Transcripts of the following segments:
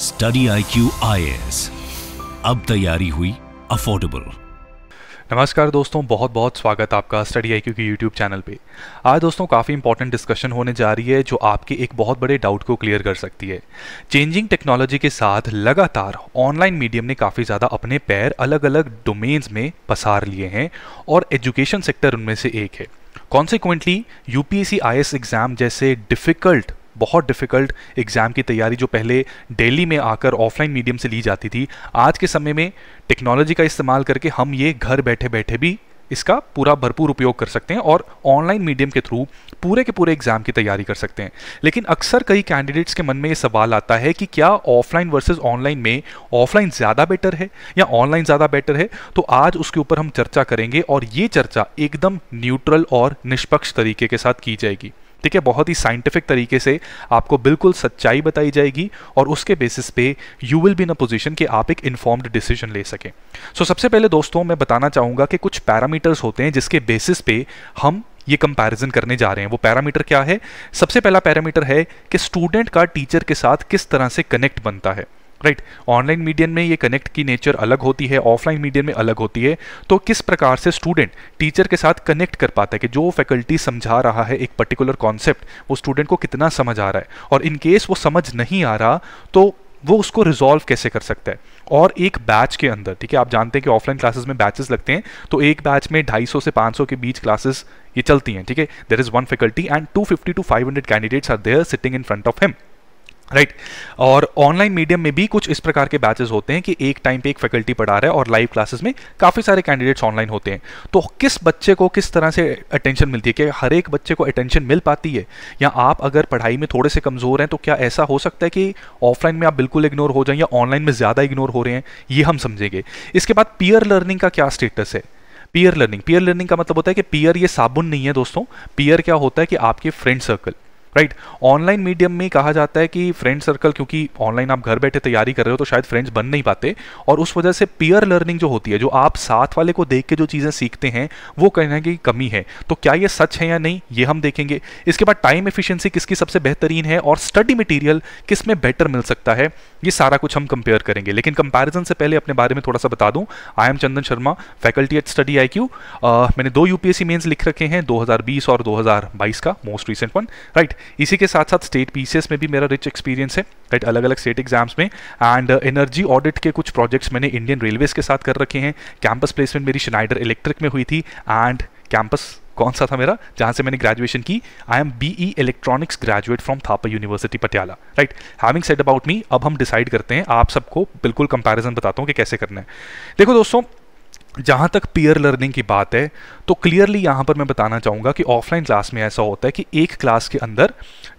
Study I Q अब तैयारी हुई अफोर्डेबल नमस्कार दोस्तों बहुत बहुत स्वागत आपका स्टडी आई क्यू के यूट्यूब चैनल पे आज दोस्तों काफ़ी इंपॉर्टेंट डिस्कशन होने जा रही है जो आपके एक बहुत बड़े डाउट को क्लियर कर सकती है चेंजिंग टेक्नोलॉजी के साथ लगातार ऑनलाइन मीडियम ने काफ़ी ज़्यादा अपने पैर अलग अलग डोमेन्स में पसार लिए हैं और एजुकेशन सेक्टर उनमें से एक है कॉन्सिक्वेंटली यूपीएससी आई एग्ज़ाम जैसे डिफ़िकल्ट बहुत डिफ़िकल्ट एग्ज़ाम की तैयारी जो पहले डेली में आकर ऑफलाइन मीडियम से ली जाती थी आज के समय में टेक्नोलॉजी का इस्तेमाल करके हम ये घर बैठे बैठे भी इसका पूरा भरपूर उपयोग कर सकते हैं और ऑनलाइन मीडियम के थ्रू पूरे के पूरे एग्जाम की तैयारी कर सकते हैं लेकिन अक्सर कई कैंडिडेट्स के मन में ये सवाल आता है कि क्या ऑफलाइन वर्सेस ऑनलाइन में ऑफलाइन ज़्यादा बेटर है या ऑनलाइन ज़्यादा बेटर है तो आज उसके ऊपर हम चर्चा करेंगे और ये चर्चा एकदम न्यूट्रल और निष्पक्ष तरीके के साथ की जाएगी ठीक है बहुत ही साइंटिफिक तरीके से आपको बिल्कुल सच्चाई बताई जाएगी और उसके बेसिस पे you will be in a position कि आप एक इन्फॉर्म्ड डिसीजन ले सकें सो so, सबसे पहले दोस्तों मैं बताना चाहूँगा कि कुछ पैरामीटर्स होते हैं जिसके बेसिस पे हम ये कंपैरिजन करने जा रहे हैं वो पैरामीटर क्या है सबसे पहला पैरामीटर है कि स्टूडेंट का टीचर के साथ किस तरह से कनेक्ट बनता है राइट ऑनलाइन मीडियम में ये कनेक्ट की नेचर अलग होती है ऑफलाइन मीडियम में अलग होती है तो किस प्रकार से स्टूडेंट टीचर के साथ कनेक्ट कर पाता है कि जो फैकल्टी समझा रहा है एक पर्टिकुलर कॉन्सेप्ट वो स्टूडेंट को कितना समझ आ रहा है और इन केस वो समझ नहीं आ रहा तो वो उसको रिजॉल्व कैसे कर सकता है और एक बैच के अंदर ठीक है आप जानते हैं कि ऑफलाइन क्लासेस में बैचेस लगते हैं तो एक बैच में 250 से 500 के बीच क्लासेस ये चलती हैं ठीक है there is one faculty and 250 to 500 candidates are there sitting in front of him right right. और ऑनलाइन मीडियम में भी कुछ इस प्रकार के बैचेस होते हैं कि एक टाइम पे एक फैकल्टी पढ़ा रहा है और लाइव क्लासेस में काफ़ी सारे कैंडिडेट्स ऑनलाइन होते हैं तो किस बच्चे को किस तरह से अटेंशन मिलती है कि हर एक बच्चे को अटेंशन मिल पाती है या आप अगर पढ़ाई में थोड़े से कमज़ोर हैं तो क्या ऐसा हो सकता है कि ऑफलाइन में आप बिल्कुल इग्नोर हो जाएं या ऑनलाइन में ज़्यादा इग्नोर हो रहे हैं ये हम समझेंगे इसके बाद पीयर लर्निंग का क्या स्टेटस है पीयर लर्निंग पीयर लर्निंग का मतलब होता है कि पीयर ये साबुन नहीं है दोस्तों पीयर क्या होता है कि आपके friend circle right online medium में कहा जाता है कि फ्रेंड सर्कल क्योंकि ऑनलाइन आप घर बैठे तैयारी कर रहे हो तो शायद फ्रेंड्स बन नहीं पाते और उस वजह से पीयर लर्निंग जो होती है जो आप साथ वाले को देख के जो चीज़ें सीखते हैं वो कहने की कमी है तो क्या ये सच है या नहीं ये हम देखेंगे इसके बाद टाइम एफिशिएंसी किसकी सबसे बेहतरीन है और स्टडी मटेरियल किस में बेटर मिल सकता है ये सारा कुछ हम कंपेयर करेंगे लेकिन कंपैरिजन से पहले अपने बारे में थोड़ा सा बता दूं I am Chandan Sharma faculty at study I मैंने दो यूपीएससी मेन्स लिख रखे हैं 2020 और 2022 का मोस्ट रिसेंट वन राइट इसी के साथ साथ स्टेट पीसीएस में भी मेरा रिच एक्सपीरियंस है राइट अलग अलग स्टेट एग्जाम्स में एंड एनर्जी ऑडिट के कुछ प्रोजेक्ट्स मैंने इंडियन रेलवेज के साथ कर रखे हैं कैंपस प्लेसमेंट मेरी शनाइडर इलेक्ट्रिक में हुई थी एंड कैंपस कौन सा था मेरा जहां से मैंने ग्रेजुएशन की I am B E electronics graduate from Thapar university Patiala right having said about me अब हम डिसाइड करते हैं आप सबको बिल्कुल कंपैरिजन बताता हूं कि कैसे करना है देखो दोस्तों जहाँ तक पीयर लर्निंग की बात है तो क्लियरली यहाँ पर मैं बताना चाहूँगा कि ऑफलाइन क्लास में ऐसा होता है कि एक क्लास के अंदर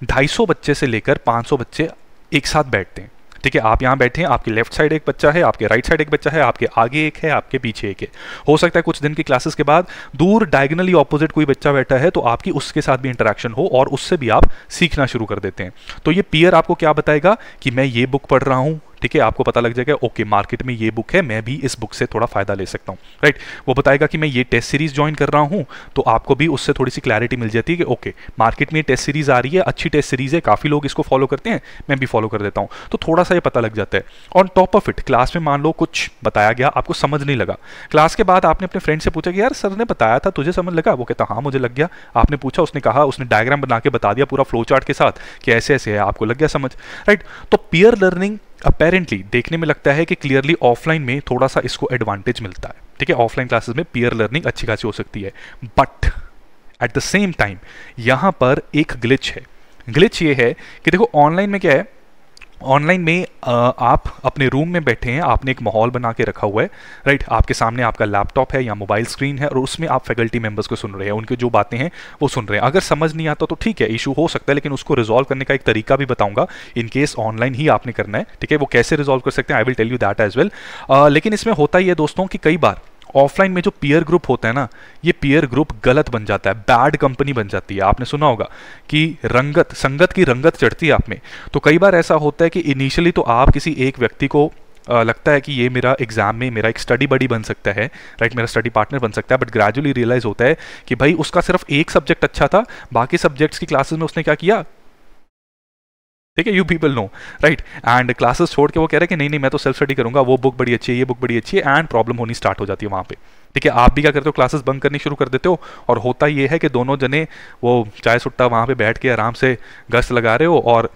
250 बच्चे से लेकर 500 बच्चे एक साथ बैठते हैं ठीक है आप यहाँ बैठे हैं आपके लेफ्ट साइड एक बच्चा है आपके राइट साइड एक बच्चा है आपके आगे एक है आपके पीछे एक है हो सकता है कुछ दिन की क्लासेस के बाद दूर डायगनली ऑपोजिट कोई बच्चा बैठा है तो आपकी उसके साथ भी इंटरेक्शन हो और उससे भी आप सीखना शुरू कर देते हैं तो ये पीयर आपको क्या बताएगा कि मैं ये बुक पढ़ रहा हूँ ठीक है आपको पता लग जाएगा ओके मार्केट में ये बुक है मैं भी इस बुक से थोड़ा फायदा ले सकता हूँ राइट वो बताएगा कि मैं ये टेस्ट सीरीज ज्वाइन कर रहा हूँ तो आपको भी उससे थोड़ी सी क्लैरिटी मिल जाती है कि ओके मार्केट में ये टेस्ट सीरीज आ रही है अच्छी टेस्ट सीरीज है काफ़ी लोग इसको फॉलो करते हैं मैं भी फॉलो कर देता हूँ तो थोड़ा सा ये पता लग जाता है on top of it class में मान लो कुछ बताया गया आपको समझ नहीं लगा क्लास के बाद आपने अपने फ्रेंड से पूछा कि यार सर ने बताया था तुझे समझ लगा वो कहता हाँ मुझे लग गया आपने पूछा उसने कहा उसने डायग्राम बना के बता दिया पूरा फ्लो चार्ट के साथ कि ऐसे ऐसे है आपको लग गया समझ राइट तो पियर लर्निंग अपेरेंटली देखने में लगता है कि क्लियरली ऑफलाइन में थोड़ा सा इसको एडवांटेज मिलता है ठीक है ऑफलाइन क्लासेस में पीयर लर्निंग अच्छी खासी हो सकती है but at the same time यहां पर एक ग्लिच है ग्लिच ये है कि देखो ऑनलाइन में क्या है ऑनलाइन में आप अपने रूम में बैठे हैं आपने एक माहौल बना के रखा हुआ है राइट आपके सामने आपका लैपटॉप है या मोबाइल स्क्रीन है और उसमें आप फैकल्टी मेंबर्स को सुन रहे हैं उनकी जो बातें हैं वो सुन रहे हैं अगर समझ नहीं आता तो ठीक है इशू हो सकता है लेकिन उसको रिजॉल्व करने का एक तरीका भी बताऊंगा इन केस ऑनलाइन ही आपने करना है ठीक है वो कैसे रिजॉल्व कर सकते हैं I will tell you that as well लेकिन इसमें होता ही है दोस्तों कि कई बार ऑफलाइन में जो पीयर ग्रुप होता है ना ये पीयर ग्रुप गलत बन जाता है बैड कंपनी बन जाती है आपने सुना होगा कि रंगत संगत की रंगत चढ़ती है आप में तो कई बार ऐसा होता है कि इनिशियली तो आप किसी एक व्यक्ति को लगता है कि ये मेरा एग्जाम में मेरा एक स्टडी बडी बन सकता है राइट मेरा स्टडी पार्टनर बन सकता है बट ग्रेजुअली रियलाइज होता है कि भाई उसका सिर्फ एक सब्जेक्ट अच्छा था बाकी सब्जेक्ट्स की क्लासेस में उसने क्या किया ठीक है you people know right and classes छोड़ के वो कह रहे हैं कि नहीं नहीं मैं तो सेल्फ स्टडी करूंगा वो बुक बड़ी अच्छी है ये बुक बड़ी अच्छी है एंड प्रॉब्लम होनी स्टार्ट हो जाती है वहाँ पे ठीक है आप भी क्या करते हो क्लासेस बंद करनी शुरू कर देते हो और होता ये है कि दोनों जने वो चाय सुट्टा वहाँ पे बैठ के आराम से गश्त लगा रहे हो और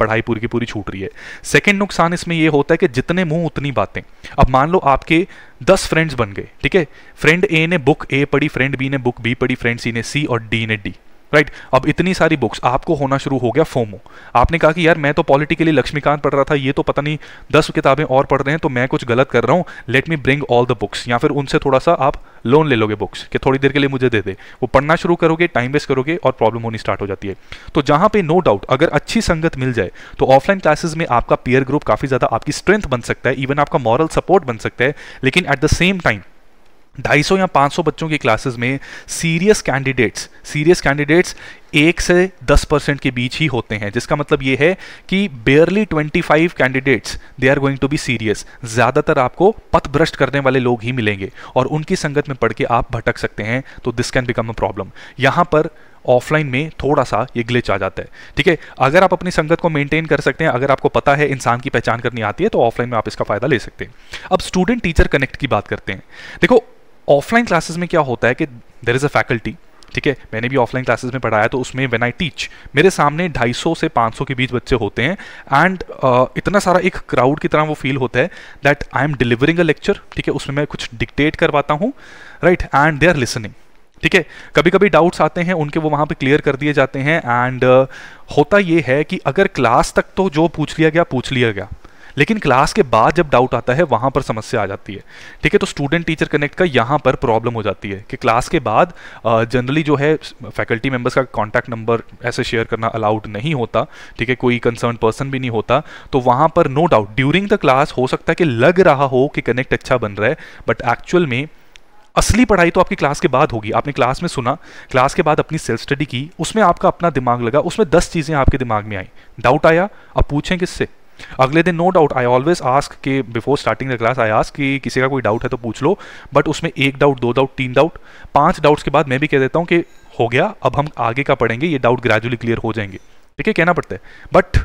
पढ़ाई पूरी की पूरी छूट रही है सेकेंड नुकसान इसमें यह होता है कि जितने मुंह उतनी बातें अब मान लो आपके दस फ्रेंड्स बन गए ठीक है फ्रेंड ए ने बुक ए पढ़ी फ्रेंड बी ने बुक बी पढ़ी फ्रेंड सी ने सी और डी ने डी राइट right? अब इतनी सारी बुक्स आपको होना शुरू हो गया फोमो आपने कहा कि यार मैं तो पॉलिटिकली लक्ष्मीकांत पढ़ रहा था ये तो पता नहीं दस किताबें और पढ़ रहे हैं तो मैं कुछ गलत कर रहा हूँ let me bring all the books या फिर उनसे थोड़ा सा आप लोन ले लोगे बुक्स कि थोड़ी देर के लिए मुझे दे दे वो पढ़ना शुरू करोगे टाइम वेस्ट करोगे और प्रॉब्लम होनी स्टार्ट हो जाती है तो जहाँ पे नो डाउट अगर अच्छी संगत मिल जाए तो ऑफलाइन क्लासेस में आपका पीयर ग्रुप काफ़ी ज़्यादा आपकी स्ट्रेंथ बन सकता है इवन आपका मॉरल सपोर्ट बन सकता है लेकिन एट द सेम टाइम 250 या 500 बच्चों की क्लासेस में सीरियस कैंडिडेट्स सीरियस कैंडिडेट्स एक से 10 परसेंट के बीच ही होते हैं जिसका मतलब ये है कि barely 25 candidates they are going to be serious ज़्यादातर आपको पथ भ्रष्ट करने वाले लोग ही मिलेंगे और उनकी संगत में पढ़ के आप भटक सकते हैं तो this can become a problem यहाँ पर ऑफलाइन में थोड़ा सा ये ग्लिच आ जाता है ठीक है अगर आप अपनी संगत को मेंटेन कर सकते हैं अगर आपको पता है इंसान की पहचान करनी आती है तो ऑफलाइन में आप इसका फायदा ले सकते हैं अब स्टूडेंट टीचर कनेक्ट की बात करते हैं देखो ऑफलाइन क्लासेस में क्या होता है कि देर इज़ अ फैकल्टी ठीक है मैंने भी ऑफलाइन क्लासेस में पढ़ाया तो उसमें वेन आई टीच मेरे सामने 250 से 500 के बीच बच्चे होते हैं एंड uh, इतना सारा एक क्राउड की तरह वो फील होता है that I am delivering a lecture ठीक है उसमें मैं कुछ डिक्टेट करवाता हूँ right and they are listening ठीक है कभी कभी डाउट्स आते हैं उनके वो वहाँ पे क्लियर कर दिए जाते हैं एंड uh, होता ये है कि अगर क्लास तक तो जो पूछ लिया गया पूछ लिया गया लेकिन क्लास के बाद जब डाउट आता है वहां पर समस्या आ जाती है ठीक है तो स्टूडेंट टीचर कनेक्ट का यहां पर प्रॉब्लम हो जाती है कि क्लास के बाद जनरली जो है फैकल्टी मेम्बर्स का कॉन्टैक्ट नंबर ऐसे शेयर करना अलाउड नहीं होता ठीक है कोई कंसर्न पर्सन भी नहीं होता तो वहां पर no doubt during the class हो सकता है कि लग रहा हो कि कनेक्ट अच्छा बन रहा है बट एक्चुअल में असली पढ़ाई तो आपकी क्लास के बाद होगी आपने क्लास में सुना क्लास के बाद अपनी सेल्फ स्टडी की उसमें आपका अपना दिमाग लगा उसमें दस चीज़ें आपके दिमाग में आई डाउट आया अब पूछें किससे अगले दिन no doubt I always ask के before starting the class I ask कि किसी का कोई डाउट है तो पूछ लो बट उसमें एक डाउट दो डाउट तीन डाउट पांच डाउट्स के बाद मैं भी कह देता हूँ कि हो गया अब हम आगे का पढ़ेंगे ये डाउट ग्रेजुअली क्लियर हो जाएंगे ठीक है कहना पड़ता है बट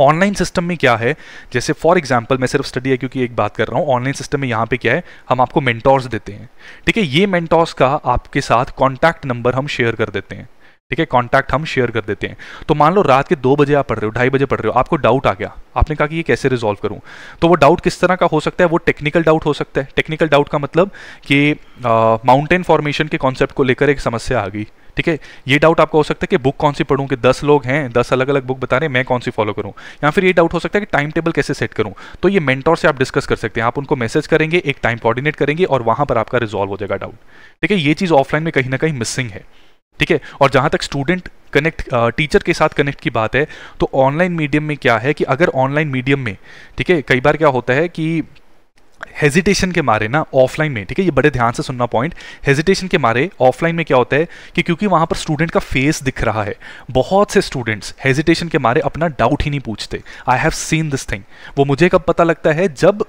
ऑनलाइन सिस्टम में क्या है जैसे फॉर एग्जाम्पल मैं सिर्फ स्टडी है क्योंकि एक बात कर रहा हूँ ऑनलाइन सिस्टम में यहाँ पे क्या है हम आपको मेंटोर्स देते हैं ठीक है ये मेंटोर्स का आपके साथ कॉन्टैक्ट नंबर हम शेयर कर देते हैं ठीक है कॉन्टैक्ट हम शेयर कर देते हैं तो मान लो रात के दो बजे आप पढ़ रहे हो ढाई बजे पढ़ रहे हो आपको डाउट आ गया आपने कहा कि ये कैसे रिजॉल्व करूं तो वो डाउट किस तरह का हो सकता है वो टेक्निकल डाउट हो सकता है टेक्निकल डाउट का मतलब कि माउंटेन फॉर्मेशन के कॉन्सेप्ट को लेकर एक समस्या आ गई ठीक है ये डाउट आपका हो सकता है कि बुक कौन सी पढ़ूं कि दस लोग हैं दस अलग अलग बुक बता रहे हैं मैं कौन सी फॉलो करूं या फिर ये डाउट हो सकता है कि टाइम टेबल कैसे सेट करूं तो ये मेंटोर से आप डिस्कस कर सकते हैं आप उनको मैसेज करेंगे एक टाइम कोऑर्डिनेट करेंगे और वहां पर आपका रिजॉल्व हो जाएगा डाउट ठीक है ये चीज़ ऑफलाइन में कहीं ना कहीं मिसिंग है ठीक है और जहां तक स्टूडेंट कनेक्ट टीचर के साथ कनेक्ट की बात है तो ऑनलाइन मीडियम में क्या है कि अगर ऑनलाइन मीडियम में ठीक है कई बार क्या होता है कि हेजिटेशन के मारे ना ऑफलाइन में ठीक है ये बड़े ध्यान से सुनना पॉइंट हेजिटेशन के मारे ऑफलाइन में क्या होता है कि क्योंकि वहां पर स्टूडेंट का फेस दिख रहा है बहुत से स्टूडेंट्स हेजिटेशन के मारे अपना डाउट ही नहीं पूछते I have seen this thing वो मुझे कब पता लगता है जब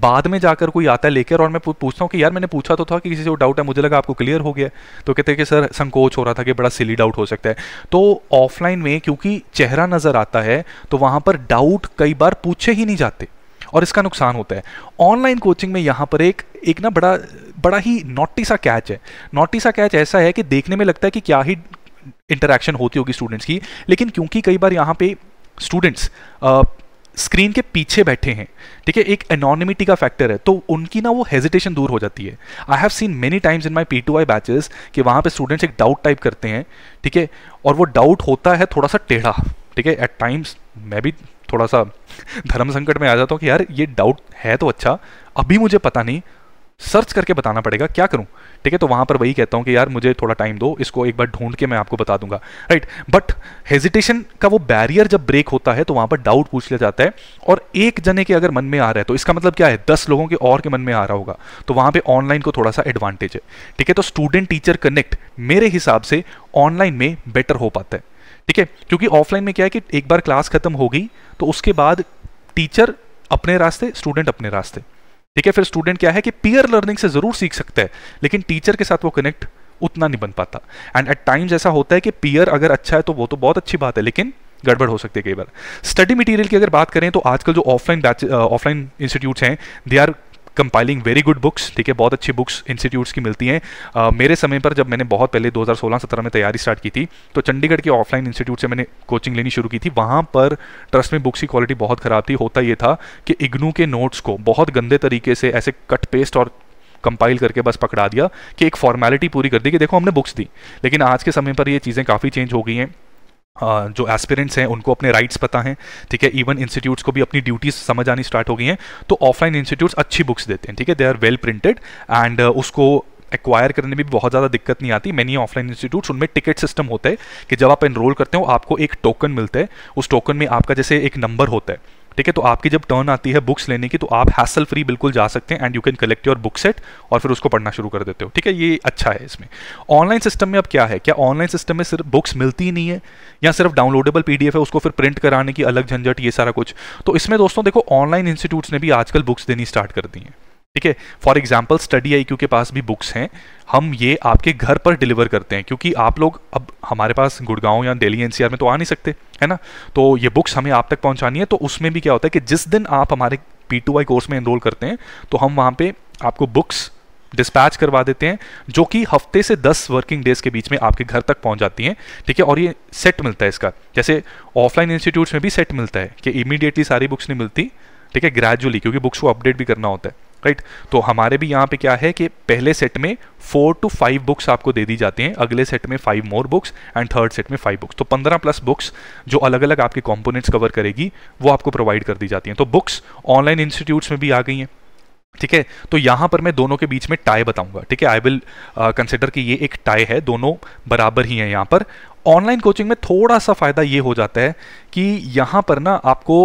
बाद में जाकर कोई आता है लेकर और मैं पूछता हूँ कि यार मैंने पूछा तो था कि किसी से वो डाउट है मुझे लगा आपको क्लियर हो गया तो कहते हैं कि सर संकोच हो रहा था कि बड़ा सिली डाउट हो सकता है तो ऑफलाइन में क्योंकि चेहरा नज़र आता है तो वहाँ पर डाउट कई बार पूछे ही नहीं जाते और इसका नुकसान होता है ऑनलाइन कोचिंग में यहाँ पर एक एक ना बड़ा बड़ा ही नोटी सा कैच है नोटी सा कैच ऐसा है कि देखने में लगता है कि क्या ही इंटरेक्शन होती होगी स्टूडेंट्स की लेकिन क्योंकि कई बार यहाँ पे स्टूडेंट्स स्क्रीन के पीछे बैठे हैं ठीक है एक एनॉनिमिटी का फैक्टर है तो उनकी ना वो हेजिटेशन दूर हो जाती है I have seen many times in my P to I batches कि वहाँ पे स्टूडेंट्स एक डाउट टाइप करते हैं ठीक है और वो डाउट होता है थोड़ा सा टेढ़ा ठीक है एट टाइम्स मैं भी थोड़ा सा धर्म संकट में आ जाता हूँ कि यार ये डाउट है तो अच्छा अभी मुझे पता नहीं सर्च करके बताना पड़ेगा क्या करूं ठीक है तो वहां पर वही कहता हूं कि यार मुझे थोड़ा टाइम दो इसको एक बार ढूंढ के मैं आपको बता दूंगा राइट बट हेजिटेशन का वो बैरियर जब ब्रेक होता है तो वहां पर डाउट पूछ लिया जाता है और एक जने के अगर मन में आ रहा है तो इसका मतलब क्या है दस लोगों के और के मन में आ रहा होगा तो वहां पर ऑनलाइन को थोड़ा सा एडवांटेज है ठीक है तो स्टूडेंट टीचर कनेक्ट मेरे हिसाब से ऑनलाइन में बेटर हो पाता है ठीक है क्योंकि ऑफलाइन में क्या है कि एक बार क्लास खत्म हो गई तो उसके बाद टीचर अपने रास्ते स्टूडेंट अपने रास्ते ठीक है फिर स्टूडेंट क्या है कि पीयर लर्निंग से ज़रूर सीख सकते हैं लेकिन टीचर के साथ वो कनेक्ट उतना नहीं बन पाता एंड एट टाइम्स ऐसा होता है कि पीयर अगर अच्छा है तो वो तो बहुत अच्छी बात है लेकिन गड़बड़ हो सकती है कई बार स्टडी मटेरियल की अगर बात करें तो आजकल जो ऑफलाइन बैच ऑफलाइन इंस्टीट्यूट्स हैं they are compiling very good books ठीक है बहुत अच्छी बुक्स इंस्टीट्यूट्स की मिलती हैं uh, मेरे समय पर जब मैंने बहुत पहले 2016-17 में तैयारी स्टार्ट की थी तो चंडीगढ़ के ऑफलाइन इंस्टीट्यूट से मैंने कोचिंग लेनी शुरू की थी वहाँ पर ट्रस्ट में बुक्स की क्वालिटी बहुत ख़राब थी होता यह था कि इग्नू के नोट्स को बहुत गंदे तरीके से ऐसे कट पेस्ट और कंपाइल करके बस पकड़ा दिया कि एक फॉर्मेलिटी पूरी कर दी कि देखो हमने बुक्स दी लेकिन आज के समय पर ये चीज़ें काफ़ी चेंज हो गई हैं जो एस्पिरेंट्स हैं उनको अपने राइट्स पता हैं ठीक है इवन इंस्टीट्यूट्स को भी अपनी ड्यूटीज समझ आनी स्टार्ट हो गई हैं तो ऑफलाइन इंस्टीट्यूट्स अच्छी बुक्स देते हैं ठीक है they are well printed and उसको एक्वायर करने में भी बहुत ज़्यादा दिक्कत नहीं आती मैनी ऑफलाइन इंस्टीट्यूट्स उनमें टिकट सिस्टम होता है कि जब आप एनरोल करते हो आपको एक टोकन मिलता है उस टोकन में आपका जैसे एक नंबर होता है ठीक है तो आपकी जब टर्न आती है बुक्स लेने की तो आप हैसल फ्री बिल्कुल जा सकते हैं and you can collect your book set और फिर उसको पढ़ना शुरू कर देते हो ठीक है ये अच्छा है इसमें ऑनलाइन सिस्टम में अब क्या है क्या ऑनलाइन सिस्टम में सिर्फ बुक्स मिलती नहीं है या सिर्फ डाउनलोडेबल पी है उसको फिर प्रिंट कराने की अलग झंझट ये सारा कुछ तो इसमें दोस्तों देखो ऑनलाइन इंस्टीट्यूट्स ने भी आजकल बुक्स देनी स्टार्ट कर दी हैं ठीक है फॉर एग्जाम्पल स्टडी आई के पास भी बुक्स हैं हम ये आपके घर पर डिलीवर करते हैं क्योंकि आप लोग अब हमारे पास गुड़गांव या दिल्ली एनसीआर में तो आ नहीं सकते है ना तो ये बुक्स हमें आप तक पहुंचानी है तो उसमें भी क्या होता है कि जिस दिन आप हमारे पी कोर्स में एनरोल करते हैं तो हम वहाँ पर आपको बुक्स डिस्पैच करवा देते हैं जो कि हफ्ते से दस वर्किंग डेज के बीच में आपके घर तक पहुंच जाती हैं ठीक है और ये सेट मिलता है इसका जैसे ऑफलाइन इंस्टीट्यूट्स में भी सेट मिलता है कि इमीडिएटली सारी बुक्स नहीं मिलती ठीक है ग्रेजुअली क्योंकि बुक्स को अपडेट भी करना होता है राइट तो हमारे भी यहाँ पे क्या है कि पहले सेट में फोर टू फाइव बुक्स आपको दे दी जाती हैं अगले सेट में five more books and third set में फाइव बुक्स तो पंद्रह प्लस बुक्स जो अलग अलग आपके कॉम्पोनेंट्स कवर करेगी वो आपको प्रोवाइड कर दी जाती हैं तो बुक्स ऑनलाइन इंस्टीट्यूट्स में भी आ गई हैं ठीक है तो यहाँ पर मैं दोनों के बीच में टाई बताऊंगा ठीक है आई विल कंसिडर कि ये एक टाई है दोनों बराबर ही हैं यहाँ पर ऑनलाइन कोचिंग में थोड़ा सा फ़ायदा ये हो जाता है कि यहाँ पर ना आपको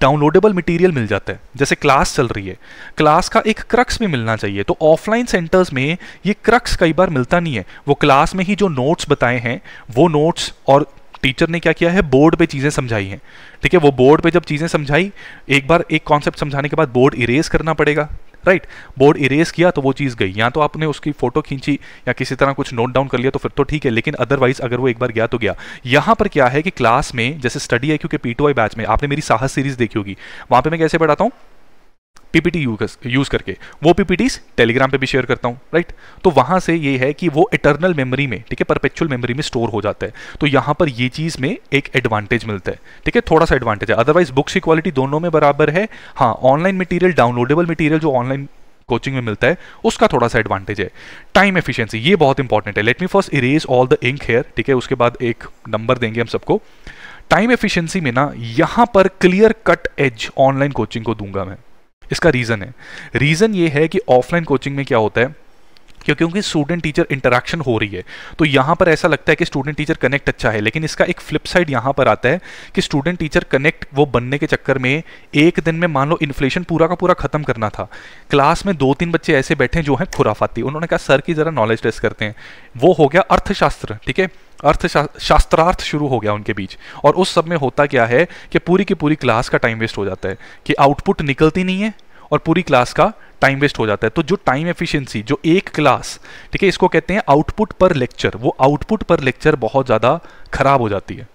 डाउनलोडेबल मटेरियल मिल जाता है जैसे क्लास चल रही है क्लास का एक क्रक्स भी मिलना चाहिए तो ऑफलाइन सेंटर्स में ये क्रक्स कई बार मिलता नहीं है वो क्लास में ही जो नोट्स बताए हैं वो नोट्स और टीचर ने क्या किया है बोर्ड पे चीज़ें समझाई हैं ठीक है वो बोर्ड पे जब चीज़ें समझाई एक बार एक कॉन्सेप्ट समझाने के बाद बोर्ड इरेज करना पड़ेगा राइट बोर्ड इरेज किया तो वो चीज़ गई या तो आपने उसकी फोटो खींची या किसी तरह कुछ नोट डाउन कर लिया तो फिर तो ठीक है लेकिन अदरवाइज अगर वो एक बार गया तो गया यहां पर क्या है कि क्लास में जैसे स्टडी है क्योंकि पी बैच में आपने मेरी साहस सीरीज देखी होगी वहां पर मैं कैसे पढ़ाता हूँ पीपीटी यूज करके वो पीपीटी टेलीग्राम पे भी शेयर करता हूँ राइट तो वहां से ये है कि वो इटर्नल मेमोरी में ठीक है परपेचुअल मेमोरी में स्टोर हो जाता है तो यहाँ पर ये चीज़ में एक एडवांटेज मिलता है ठीक है थोड़ा सा एडवांटेज है अदरवाइज बुक्स की क्वालिटी दोनों में बराबर है हाँ ऑनलाइन मटीरियल डाउनलोडेबल मटीरियल जो ऑनलाइन कोचिंग में मिलता है उसका थोड़ा सा एडवांटेज है टाइम एफिशिएंसी ये बहुत इंपॉर्टेंट है let me first erase all the ink here ठीक है उसके बाद एक नंबर देंगे हम सबको टाइम एफिशिएंसी में ना यहाँ पर clear cut edge online coaching को दूंगा मैं इसका रीज़न है रीज़न ये है कि ऑफलाइन कोचिंग में क्या होता है क्योंकि स्टूडेंट टीचर इंटरेक्शन हो रही है तो यहां पर ऐसा लगता है कि स्टूडेंट टीचर कनेक्ट अच्छा है लेकिन इसका एक फ्लिप साइड यहां पर आता है कि स्टूडेंट टीचर कनेक्ट वो बनने के चक्कर में एक दिन में मान लो इन्फ्लेशन पूरा का पूरा खत्म करना था क्लास में दो तीन बच्चे ऐसे बैठे जो हैं खुराफाती उन्होंने कहा सर की ज़रा नॉलेज टेस्ट करते हैं वो हो गया अर्थशास्त्र ठीक है अर्थ शा, शास्त्रार्थ शुरू हो गया उनके बीच और उस सब में होता क्या है कि पूरी की पूरी क्लास का टाइम वेस्ट हो जाता है कि आउटपुट निकलती नहीं है और पूरी क्लास का टाइम वेस्ट हो जाता है तो जो टाइम एफिशिएंसी जो एक क्लास ठीक है इसको कहते हैं आउटपुट पर लेक्चर वो आउटपुट पर लेक्चर बहुत ज़्यादा खराब हो जाती है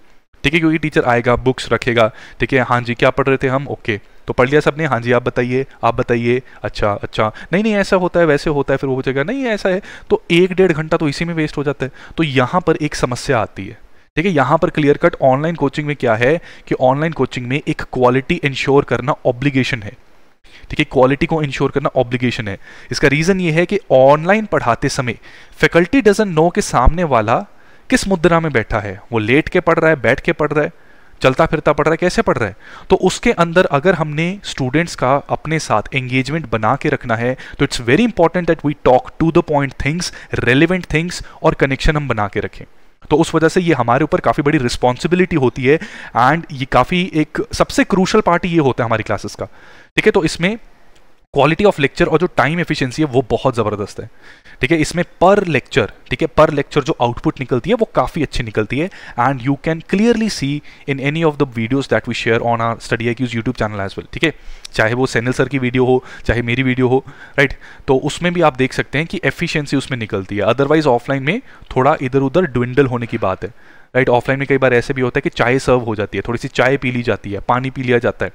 ठीक है क्योंकि टीचर आएगा बुक्स रखेगा ठीक है हाँ जी क्या पढ़ रहे थे हम ओके तो पढ़ लिया सबने हाँ जी आप बताइए आप बताइए अच्छा अच्छा नहीं नहीं ऐसा होता है वैसे होता है फिर वो जाएगा नहीं ऐसा है तो एक डेढ़ घंटा तो इसी में वेस्ट हो जाता है तो यहाँ पर एक समस्या आती है ठीक है यहाँ पर क्लियर कट ऑनलाइन कोचिंग में क्या है कि ऑनलाइन कोचिंग में एक क्वालिटी इंश्योर करना ऑब्लिगेशन है ठीक है क्वालिटी को इंश्योर करना ऑब्लिगेशन है इसका रीज़न ये है कि ऑनलाइन पढ़ाते समय फैकल्टी डजन नो के सामने वाला किस मुद्रा में बैठा है वो लेट के पढ़ रहा है बैठ के पढ़ रहा है चलता फिरता पढ़ रहा है कैसे पढ़ रहा है तो उसके अंदर अगर हमने स्टूडेंट्स का अपने साथ एंगेजमेंट बना के रखना है तो it's very important that we talk to the point things relevant things और कनेक्शन हम बना के रखें तो उस वजह से ये हमारे ऊपर काफ़ी बड़ी रिस्पॉन्सिबिलिटी होती है एंड ये काफ़ी एक सबसे क्रूशल पार्ट ये होता है हमारी क्लासेस का ठीक है तो इसमें क्वालिटी ऑफ लेक्चर और जो टाइम एफिशिएंसी है वो बहुत ज़बरदस्त है ठीक है इसमें पर लेक्चर ठीक है पर लेक्चर जो आउटपुट निकलती है वो काफ़ी अच्छी निकलती है and you can clearly see in any of the videos that we share on our study I Q's YouTube channel as well ठीक है चाहे वो सैनल सर की वीडियो हो चाहे मेरी वीडियो हो राइट तो उसमें भी आप देख सकते हैं कि एफिशियंसी उसमें निकलती है अदरवाइज ऑफलाइन में थोड़ा इधर उधर ड्विंडल होने की बात है राइट ऑफलाइन में कई बार ऐसे भी होता है कि चाय सर्व हो जाती है थोड़ी सी चाय पी ली जाती है पानी पी लिया जाता है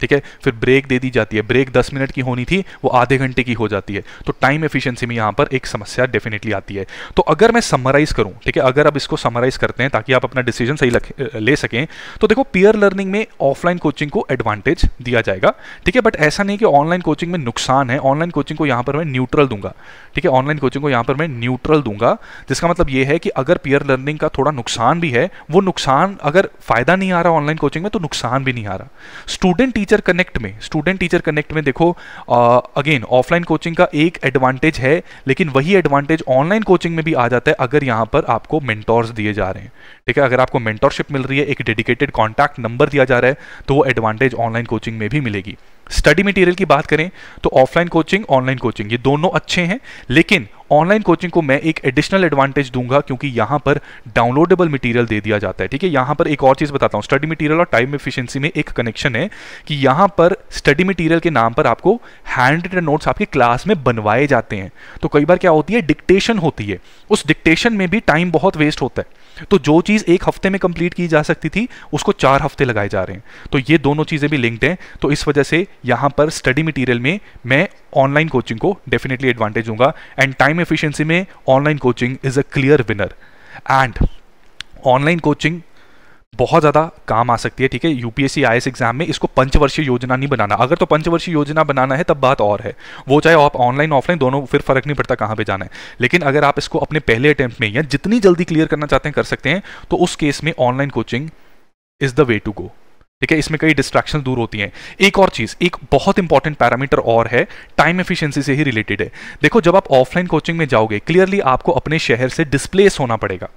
ठीक है फिर ब्रेक दे दी जाती है ब्रेक दस मिनट की होनी थी वो आधे घंटे की हो जाती है तो टाइम एफिशिएंसी में यहां पर एक समस्या डेफिनेटली आती है तो अगर मैं समराइज करूं ठीक है अगर आप इसको समराइज करते हैं ताकि आप अपना डिसीजन सही ले सकें तो देखो पियर लर्निंग में ऑफलाइन कोचिंग को एडवांटेज दिया जाएगा ठीक है बट ऐसा नहीं कि ऑनलाइन कोचिंग में नुकसान है ऑनलाइन कोचिंग को यहां पर मैं न्यूट्रल दूंगा ठीक है ऑनलाइन कोचिंग को यहां पर मैं न्यूट्रल दूंगा जिसका मतलब यह है कि अगर पियर लर्निंग का थोड़ा नुकसान भी है वो नुकसान अगर फायदा नहीं आ रहा ऑनलाइन कोचिंग में तो नुकसान भी नहीं आ रहा स्टूडेंट टीचर कनेक्ट में स्टूडेंट टीचर कनेक्ट में देखो अगेन ऑफलाइन कोचिंग का एक एडवांटेज है लेकिन वही एडवांटेज ऑनलाइन कोचिंग में भी आ जाता है अगर यहां पर आपको मेंटोर्स दिए जा रहे हैं ठीक है अगर आपको मेंटोरशिप मिल रही है एक डेडिकेटेड कॉन्टैक्ट नंबर दिया जा रहा है तो वो एडवांटेज ऑनलाइन कोचिंग में भी मिलेगी स्टडी मटेरियल की बात करें तो ऑफलाइन कोचिंग ऑनलाइन कोचिंग ये दोनों अच्छे हैं लेकिन ऑनलाइन कोचिंग को मैं एक एडिशनल एडवांटेज दूंगा क्योंकि यहां पर डाउनलोडेबल मटीरियल दे दिया जाता है ठीक है यहां पर एक और चीज़ बताता हूं स्टडी मटेरियल और टाइम एफिशिएंसी में एक कनेक्शन है कि यहां पर स्टडी मटेरियल के नाम पर आपको हैंड रिटन नोट्स आपके क्लास में बनवाए जाते हैं तो कई बार क्या होती है डिक्टेशन होती है उस डिक्टेशन में भी टाइम बहुत वेस्ट होता है तो जो चीज़ एक हफ्ते में कंप्लीट की जा सकती थी उसको चार हफ्ते लगाए जा रहे हैं तो ये दोनों चीज़ें भी लिंक्ड हैं तो इस वजह से यहां पर स्टडी मटीरियल में मैं ऑनलाइन कोचिंग को डेफिनेटली एडवांटेज दूंगा एंड टाइम टाइम एफिशिएंसी में online coaching is a clear winner and online coaching बहुत ज़्यादा काम आ सकती है ठीक है यूपीएससी आई एग्जाम में इसको पंचवर्षीय योजना नहीं बनाना अगर तो पंचवर्षीय योजना बनाना है तब बात और है वो चाहे आप ऑनलाइन ऑफलाइन दोनों फिर फर्क नहीं पड़ता कहाँ पे जाना है लेकिन अगर आप इसको अपने पहले अटैम्प्ट में या जितनी जल्दी क्लियर करना चाहते हैं कर सकते हैं तो उस केस में online coaching is the way to go ठीक है इसमें कई डिस्ट्रैक्शन दूर होती हैं एक और चीज़ एक बहुत इंपॉर्टेंट पैरामीटर और है टाइम एफिशिएंसी से ही रिलेटेड है देखो जब आप ऑफलाइन कोचिंग में जाओगे क्लियरली आपको अपने शहर से डिस्प्लेस होना पड़ेगा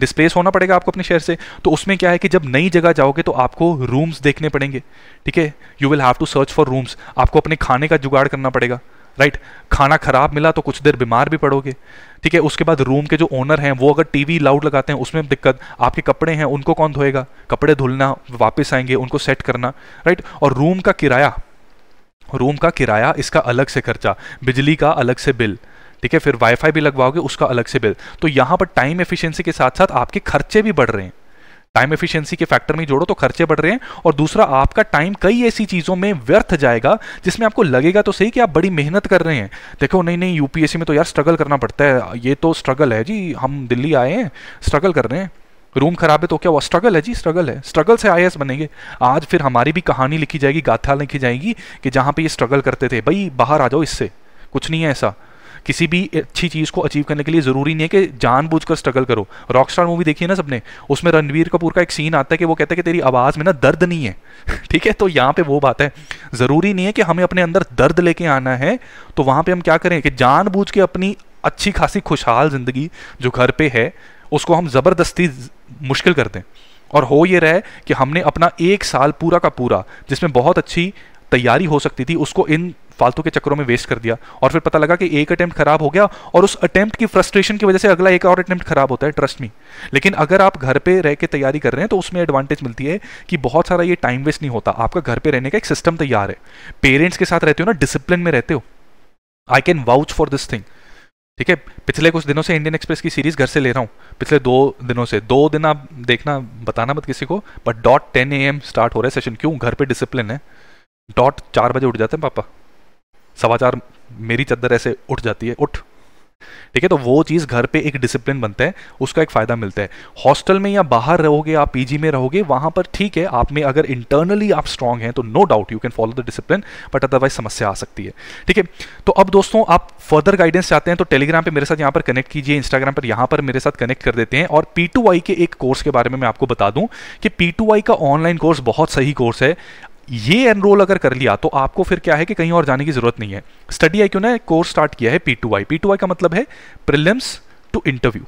डिस्प्लेस होना पड़ेगा आपको अपने शहर से तो उसमें क्या है कि जब नई जगह जाओगे तो आपको रूम्स देखने पड़ेंगे ठीक है you will have to search for rooms आपको अपने खाने का जुगाड़ करना पड़ेगा राइट खाना खराब मिला तो कुछ देर बीमार भी पड़ोगे ठीक है उसके बाद रूम के जो ओनर हैं वो अगर टीवी लाउड लगाते हैं उसमें दिक्कत आपके कपड़े हैं उनको कौन धोएगा कपड़े धुलना वापस आएंगे उनको सेट करना राइट और रूम का किराया रूम का किराया इसका अलग से खर्चा बिजली का अलग से बिल ठीक है फिर वाईफाई भी लगवाओगे उसका अलग से बिल तो यहां पर टाइम एफिशिएंसी के साथ साथ आपके खर्चे भी बढ़ रहे हैं टाइम एफिशिएंसी के फैक्टर में जोड़ो तो खर्चे बढ़ रहे हैं और दूसरा आपका टाइम कई ऐसी चीज़ों में व्यर्थ जाएगा जिसमें आपको लगेगा तो सही कि आप बड़ी मेहनत कर रहे हैं देखो नहीं नहीं यूपीएससी में तो यार स्ट्रगल करना पड़ता है ये तो स्ट्रगल है जी हम दिल्ली आए हैं स्ट्रगल कर रहे हैं रूम खराब है तो क्या हुआ स्ट्रगल है जी स्ट्रगल है स्ट्रगल से आई बनेंगे आज फिर हमारी भी कहानी लिखी जाएगी गाथा लिखी जाएगी कि जहाँ पे ये स्ट्रगल करते थे भाई बाहर आ जाओ इससे कुछ नहीं है ऐसा किसी भी अच्छी चीज़ को अचीव करने के लिए ज़रूरी नहीं है कि जानबूझकर स्ट्रगल करो स्टार मूवी देखी है ना सबने उसमें रणवीर कपूर का एक सीन आता है कि वो कहते हैं कि तेरी आवाज़ में ना दर्द नहीं है ठीक है तो यहाँ पे वो बात है ज़रूरी नहीं है कि हमें अपने अंदर दर्द लेके आना है तो वहाँ पर हम क्या करें कि जानबूझ के अपनी अच्छी खासी खुशहाल ज़िंदगी जो घर पे है उसको हम ज़बरदस्ती मुश्किल कर दें और हो ये रहे कि हमने अपना एक साल पूरा का पूरा जिसमें बहुत अच्छी तैयारी हो सकती थी उसको इन फालतू के चक्करों में वेस्ट कर दिया और फिर पता लगा कि एक अटैम्प्ट खराब हो गया और उस अटैम्प्ट की फ्रस्ट्रेशन की वजह से अगला एक और अटैम्प्ट खराब होता है ट्रस्ट मी लेकिन अगर आप घर पर रह के तैयारी कर रहे हैं तो उसमें एडवांटेज मिलती है कि बहुत सारा ये टाइम वेस्ट नहीं होता आपका घर पर रहने का एक सिस्टम तैयार है पेरेंट्स के साथ रहते हो ना डिसिप्लिन में रहते हो I can vouch for this thing ठीक है पिछले कुछ दिनों से इंडियन एक्सप्रेस की सीरीज घर से ले रहा हूँ पिछले दो दिनों से दो दिन आप देखना बताना मत किसी को but dot ten A M start हो रहा है सेशन क्यों घर पे डिसिप्लिन है डॉट चार बजे उठ जाते हैं पापा सवा मेरी चद्दर ऐसे उठ जाती है उठ ठीक है तो वो चीज़ घर पे एक डिसिप्लिन बनता है उसका एक फ़ायदा मिलता है हॉस्टल में या बाहर रहोगे आप पीजी में रहोगे वहां पर ठीक है आप में अगर इंटरनली आप स्ट्रांग हैं तो no doubt you can follow the discipline but otherwise समस्या आ सकती है ठीक है तो अब दोस्तों आप फर्दर गाइडेंस चाहते हैं तो टेलीग्राम पर मेरे साथ यहां पर कनेक्ट कीजिए इंस्टाग्राम पर यहां पर मेरे साथ कनेक्ट कर देते हैं और पी के एक कोर्स के बारे में मैं आपको बता दूं कि पी का ऑनलाइन कोर्स बहुत सही कोर्स है ये एनरोल अगर कर लिया तो आपको फिर क्या है कि कहीं और जाने की जरूरत नहीं है स्टडी आई क्यों ना कोर्स स्टार्ट किया है P to I P to I का मतलब है prelims to interview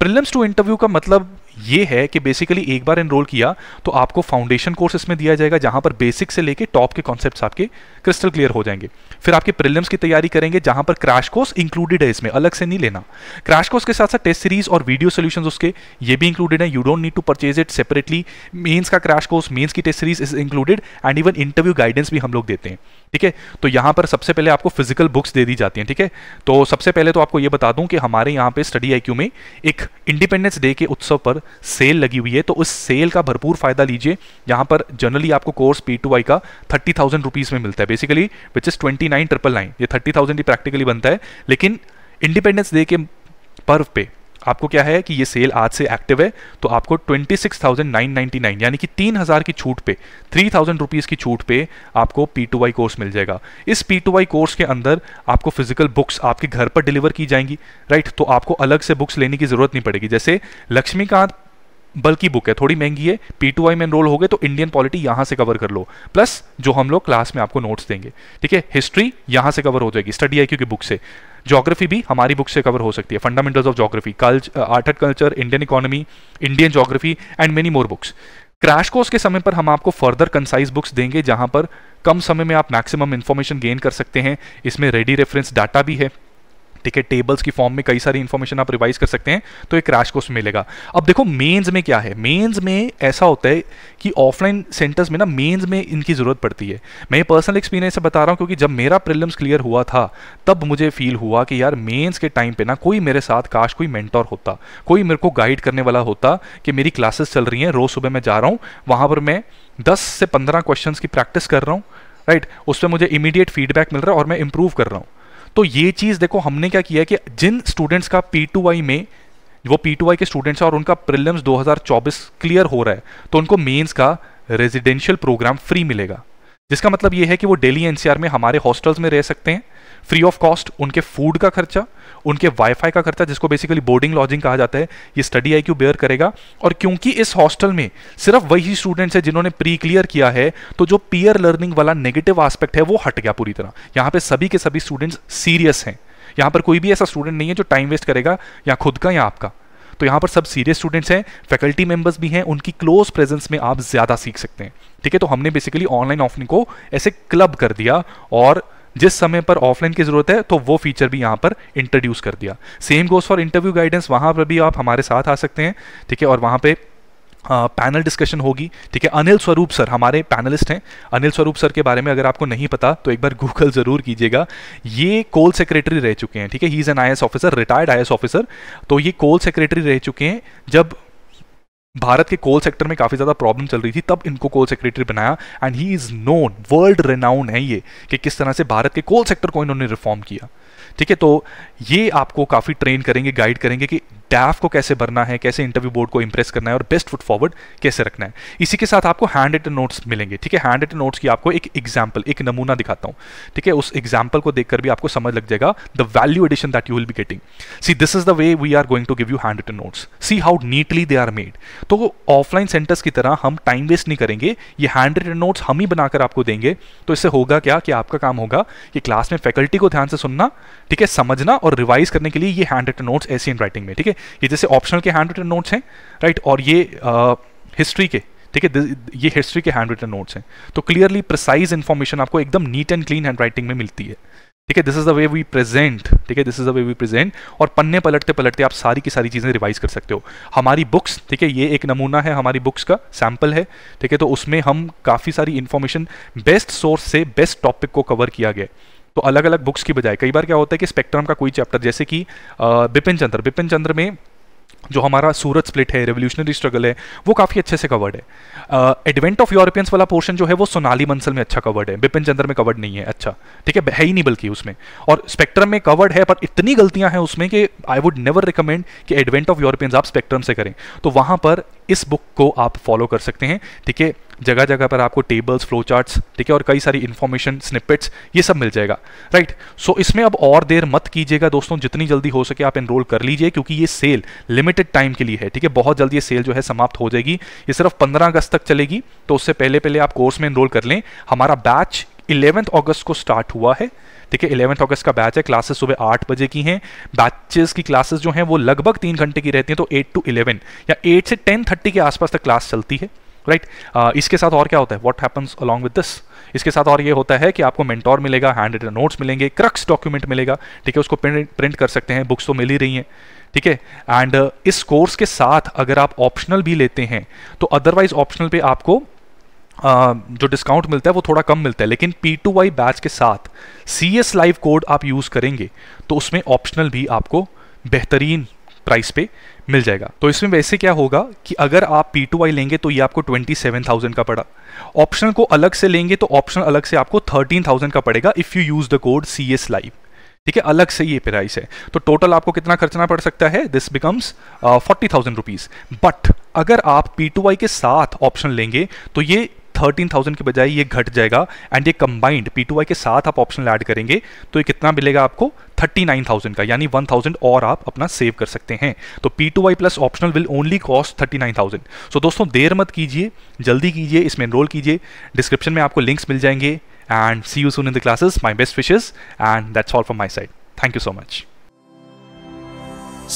prelims to interview का मतलब ये है कि बेसिकली एक बार एनरोल किया तो आपको फाउंडेशन कोर्स इसमें दिया जाएगा जहां पर बेसिक से लेके टॉप के कॉन्सेप्ट्स आपके क्रिस्टल क्लियर हो जाएंगे फिर आपके प्रिलियम्स की तैयारी करेंगे जहां पर क्रैश कोर्स इंक्लूडेड है इसमें अलग से नहीं लेना क्रैश कोर्स के साथ साथ टेस्ट सीरीज और वीडियो सोल्यूशन उसके ये भी इंक्लूडेड है you don't need to purchase it separately mains का क्रैश कोर्स मेन्स की test series is included and even interview guidance भी हम लोग देते हैं ठीक है तो यहां पर सबसे पहले आपको फिजिकल बुक्स दे दी जाती हैं ठीक है तो सबसे पहले तो आपको यह बता दूं कि हमारे यहां पे स्टडी आई में एक इंडिपेंडेंस डे के उत्सव पर सेल लगी हुई है तो उस सेल का भरपूर फायदा लीजिए यहाँ पर जनरली आपको कोर्स पी टू आई का थर्टी थाउजेंड रुपीज़ में मिलता है basically which is twenty nine triple nine ये थर्टी थाउजेंड ही प्रैक्टिकली बनता है लेकिन इंडिपेंडेंस डे के पर्व पे आपको क्या है कि ये सेल आज से एक्टिव है तो आपको 26,999 यानी कि 3,000 की छूट पे 3,000 रुपीज़ की छूट पे आपको P2Y कोर्स मिल जाएगा इस पी टू वाई कोर्स के अंदर आपको फिजिकल बुक्स आपके घर पर डिलीवर की जाएंगी राइट तो आपको अलग से बुक्स लेने की ज़रूरत नहीं पड़ेगी जैसे लक्ष्मीकांत बल्कि बुक है थोड़ी महंगी है पी टू आई में एनरोल हो गए तो इंडियन पॉलिटी यहां से कवर कर लो प्लस जो हम लोग क्लास में आपको नोट्स देंगे ठीक है हिस्ट्री यहां से कवर हो जाएगी स्टडी आई की बुक से जोग्राफी भी हमारी बुक से कवर हो सकती है fundamentals of geography art and culture Indian economy Indian geography and many more books crash course के समय पर हम आपको फर्दर कंसाइज बुक्स देंगे जहां पर कम समय में आप मैक्सिमम इन्फॉर्मेशन गेन कर सकते हैं इसमें रेडी रेफरेंस डाटा भी है ठीक है टेबल्स की फॉर्म में कई सारी इन्फॉर्मेशन आप रिवाइज कर सकते हैं तो एक क्रैश कोर्स मिलेगा अब देखो मेन्स में क्या है मेन्स में ऐसा होता है कि ऑफलाइन सेंटर्स में ना मेन्स में इनकी ज़रूरत पड़ती है मैं पर्सनल एक्सपीरियंस से बता रहा हूँ क्योंकि जब मेरा प्रिलिम्स क्लियर हुआ था तब मुझे फील हुआ कि यार मेन्स के टाइम पे ना कोई मेरे साथ काश कोई मेंटोर होता कोई मेरे को गाइड करने वाला होता कि मेरी क्लासेस चल रही हैं रोज़ सुबह मैं जा रहा हूँ वहां पर मैं दस से पंद्रह क्वेश्चन की प्रैक्टिस कर रहा हूँ राइट right? उस पर मुझे इमीडिएट फीडबैक मिल रहा है और मैं इंप्रूव कर रहा हूँ तो ये चीज़ देखो हमने क्या किया कि जिन स्टूडेंट्स का पी में वो पी के स्टूडेंट्स और उनका प्रिलियम्स 2024 क्लियर हो रहा है तो उनको मेंस का रेजिडेंशियल प्रोग्राम फ्री मिलेगा जिसका मतलब ये है कि वो डेली एनसीआर में हमारे हॉस्टल्स में रह सकते हैं फ्री ऑफ कॉस्ट उनके फूड का खर्चा उनके वाईफाई का खर्चा जिसको बेसिकली बोर्डिंग लॉजिंग कहा जाता है ये स्टडी आई बेयर करेगा और क्योंकि इस हॉस्टल में सिर्फ वही स्टूडेंट्स है जिन्होंने प्री क्लियर किया है तो जो पियर लर्निंग वाला नेगेटिव आस्पेक्ट है वो हट गया पूरी तरह यहाँ पे सभी के सभी स्टूडेंट्स सीरियस हैं यहाँ पर कोई भी ऐसा स्टूडेंट नहीं है जो टाइम वेस्ट करेगा या खुद का या आपका तो यहाँ पर सब सीरियस स्टूडेंट्स हैं फैकल्टी मेंबर्स भी हैं उनकी क्लोज प्रेजेंस में आप ज़्यादा सीख सकते हैं ठीक है तो हमने बेसिकली ऑनलाइन ऑफलाइन को ऐसे क्लब कर दिया और जिस समय पर ऑफलाइन की ज़रूरत है तो वो फीचर भी यहां पर इंट्रोड्यूस कर दिया same goes for interview guidance वहां पर भी आप हमारे साथ आ सकते हैं ठीक है और वहां पर पैनल डिस्कशन होगी ठीक है अनिल स्वरूप सर हमारे पैनलिस्ट हैं अनिल स्वरूप सर के बारे में अगर आपको नहीं पता तो एक बार गूगल ज़रूर कीजिएगा ये कोल सेक्रेटरी रह चुके हैं ठीक है he is an I officer retired I officer तो ये कोल सेक्रेटरी रह चुके हैं जब भारत के कोल सेक्टर में काफ़ी ज़्यादा प्रॉब्लम चल रही थी तब इनको कोल सेक्रेटरी बनाया and he is known world renowned है ये कि किस तरह से भारत के कोल सेक्टर को इन्होंने रिफॉर्म किया ठीक है तो ये आपको काफ़ी ट्रेन करेंगे गाइड करेंगे कि डैफ को कैसे भरना है कैसे इंटरव्यू बोर्ड को इंप्रेस करना है और बेस्ट फुट फॉरवर्ड कैसे रखना है इसी के साथ आपको हैंड रिटन नोट्स मिलेंगे ठीक है हैंड रिटन नोट्स की आपको एक एग्जाम्पल एक नमूना दिखाता हूं ठीक है उस एग्जाम्पल को देखकर भी आपको समझ लग जाएगा the value addition that you will be getting see this is the way we are going to give you hand written notes see how neatly they are made तो ऑफलाइन सेंटर्स की तरह हम टाइम वेस्ट नहीं करेंगे ये hand written notes हम ही बनाकर आपको देंगे तो इससे होगा क्या कि आपका काम होगा कि क्लास में फैकल्टी को ध्यान से सुनना ठीक है समझना और रिवाइज करने के लिए ये हैंड रिटन नोट्स ऐसी इन राइटिंग में ठीक है ये जैसे ऑप्शनल के हैंड रिटन नोट्स हैं राइट और ये हिस्ट्री के ठीक है ये हिस्ट्री के हैंड रिटन नोट्स हैं तो क्लियरली प्रिसाइज इन्फॉर्मेशन आपको एकदम neat and clean hand writing में मिलती है ठीक है this is the way we present ठीक है this is the way we present और पन्ने पलटते पलटते आप सारी की सारी चीज़ें रिवाइज कर सकते हो हमारी बुक्स ठीक है ये एक नमूना है हमारी बुक्स का सैम्पल है ठीक है तो उसमें हम काफ़ी सारी इन्फॉर्मेशन बेस्ट सोर्स से बेस्ट टॉपिक को कवर किया गया तो अलग अलग बुक्स की बजाय कई बार क्या होता है कि स्पेक्ट्रम का कोई चैप्टर जैसे कि बिपिन चंद्र बिपिन चंद्र में जो हमारा सूरत स्प्लिट है रेवोल्यूशनरी स्ट्रगल है वो काफ़ी अच्छे से कवर्ड है एडवेंट ऑफ यूरोपियंस वाला पोर्शन जो है वो सोनाली बंसल में अच्छा कवर्ड है बिपिन चंद्र में कवर्ड नहीं है अच्छा ठीक है है ही नहीं बल्कि उसमें और स्पेक्ट्रम में कवर्ड है पर इतनी गलतियां हैं उसमें कि आई वुड नेवर रिकमेंड कि एडवेंट ऑफ यूरोपियंस आप स्पेक्ट्रम से करें तो वहां पर इस बुक को आप फॉलो कर सकते हैं ठीक है जगह जगह पर आपको टेबल्स फ्लो चार्ट ठीक है और कई सारी इन्फॉर्मेशन स्निपेट्स ये सब मिल जाएगा राइट सो so, इसमें अब और देर मत कीजिएगा दोस्तों जितनी जल्दी हो सके आप एनरोल कर लीजिए क्योंकि ये सेल लिमिटेड टाइम के लिए है ठीक है बहुत जल्दी ये सेल जो है समाप्त हो जाएगी ये सिर्फ पंद्रह अगस्त तक चलेगी तो उससे पहले पहले आप कोर्स में एनरोल कर लें हमारा बैच इलेवेंथ अगस्त को स्टार्ट हुआ है ठीक है इलेवंथ अगस्त का बैच है क्लासेस सुबह आठ बजे की हैं बैचेस की क्लासेस जो हैं वो लगभग तीन घंटे की रहती हैं तो एट टू इलेवन या एट से टेन थर्टी के आसपास तक क्लास चलती है राइट uh, इसके साथ और क्या होता है what happens along with this इसके साथ और ये होता है कि आपको मेंटोर मिलेगा हैंड रिटन नोट्स मिलेंगे क्रक्स डॉक्यूमेंट मिलेगा ठीक है उसको प्रिंट कर सकते हैं बुक्स तो मिल ही रही हैं ठीक है एंड uh, इस कोर्स के साथ अगर आप ऑप्शनल भी लेते हैं तो अदरवाइज ऑप्शनल पे आपको Uh, जो डिस्काउंट मिलता है वो थोड़ा कम मिलता है लेकिन पी टू वाई बैच के साथ सी एस लाइव कोड आप यूज़ करेंगे तो उसमें ऑप्शनल भी आपको बेहतरीन प्राइस पे मिल जाएगा तो इसमें वैसे क्या होगा कि अगर आप पी टू आई लेंगे तो ये आपको ट्वेंटी सेवन थाउजेंड का पड़ा ऑप्शन को अलग से लेंगे तो ऑप्शन अलग से आपको थर्टीन थाउजेंड का पड़ेगा if you use the code C S live ठीक है अलग से ये प्राइस है तो टोटल आपको कितना खर्चना पड़ सकता है this becomes forty thousand rupees but अगर आप पी टू आई के साथ ऑप्शन लेंगे तो ये थर्टीन थाउजेंड के बजाय ये घट जाएगा एंड ये कंबाइंड पी के साथ आप ऑप्शन ऐड करेंगे तो ये कितना मिलेगा आपको थर्टी नाइन थाउजेंड का यानी वन थाउजेंड और आप अपना सेव कर सकते हैं तो P to Y plus optional will only cost thirty nine thousand so दोस्तों देर मत कीजिए जल्दी कीजिए इसमें एनरोल कीजिए डिस्क्रिप्शन में आपको लिंक्स मिल जाएंगे and see you soon in the classes. My best wishes, and that's all from my side. Thank you so much.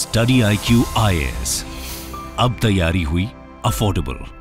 Study I IS. अब तैयारी हुई अफोर्डेबल